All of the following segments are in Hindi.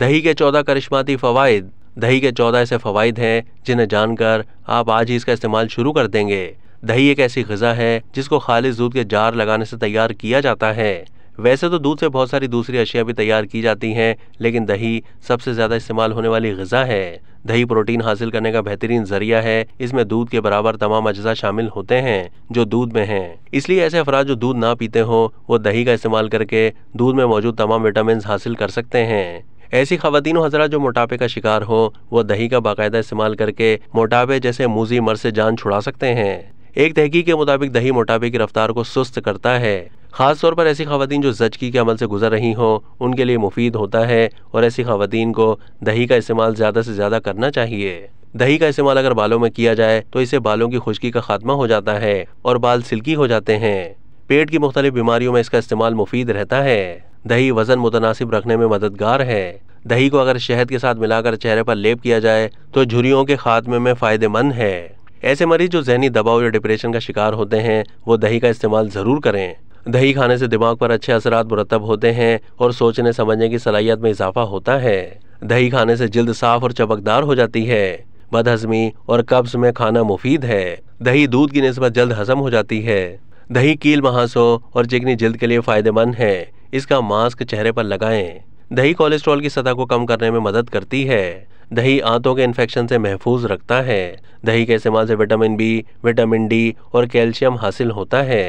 दही के चौदह करिश्माती फ़वाद दही के चौदह ऐसे फ़वाद हैं जिन्हें जानकर आप आज ही इसका इस्तेमाल शुरू कर देंगे दही एक ऐसी गज़ा है जिसको खालिश दूध के जार लगाने से तैयार किया जाता है वैसे तो दूध से बहुत सारी दूसरी अशिया भी तैयार की जाती हैं लेकिन दही सबसे ज़्यादा इस्तेमाल होने वाली गज़ा है दही प्रोटीन हासिल करने का बेहतरीन जरिया है इसमें दूध के बराबर तमाम अज्जा शामिल होते हैं जो दूध में हैं इसलिए ऐसे अफराज जो दूध ना पीते हों वो दही का इस्तेमाल करके दूध में मौजूद तमाम विटामिन हासिल कर सकते हैं ऐसी खातन हजरा जो मोटापे का शिकार हो वो दही का बाकायदा इस्तेमाल करके मोटापे जैसे मूजी मर से जान छुड़ा सकते हैं एक तहकी के मुताबिक दही मोटापे की रफ्तार को सुस्त करता है खास तौर पर ऐसी खातन जो जचकी के अमल से गुजर रही हों उनके लिए मुफीद होता है और ऐसी खातन को दही का इस्तेमाल ज़्यादा से ज़्यादा करना चाहिए दही का इस्तेमाल अगर बालों में किया जाए तो इसे बालों की खुश्की का खात्मा हो जाता है और बाल सिल्की हो जाते हैं पेट की मुख्तलिफ बीमारियों में इसका इस्तेमाल मुफीद रहता है दही वजन मुतनासिब रखने में मददगार है दही को अगर शहद के साथ मिलाकर चेहरे पर लेप किया जाए तो झुरियों के खात्मे में फ़ायदेमंद है ऐसे मरीज जो जहनी दबाव या डिप्रेशन का शिकार होते हैं वो दही का इस्तेमाल ज़रूर करें दही खाने से दिमाग पर अच्छे असरात मुरतब होते हैं और सोचने समझने की सलाहियत में इजाफा होता है दही खाने से जल्द साफ और चमकदार हो जाती है बदहजमी और कब्ज में खाना मुफीद है दही दूध की नस्बत जल्द हजम हो जाती है दही कील महासो और चिकनी जल्द के लिए फ़ायदेमंद है इसका मास्क चेहरे पर लगाएं दही कोलेस्ट्रॉल की सतह को कम करने में मदद करती है दही आंतों के इन्फेक्शन से महफूज रखता है दही के इस्तेमाल से विटामिन बी विटामिन डी और कैल्शियम हासिल होता है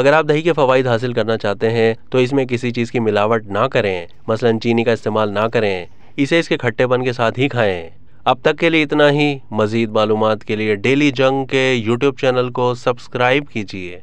अगर आप दही के फवाइद हासिल करना चाहते हैं तो इसमें किसी चीज़ की मिलावट ना करें मसलन चीनी का इस्तेमाल ना करें इसे इसके खट्टेपन के साथ ही खाएं अब तक के लिए इतना ही मज़ीद मालूम के लिए डेली जंग के यूट्यूब चैनल को सब्सक्राइब कीजिए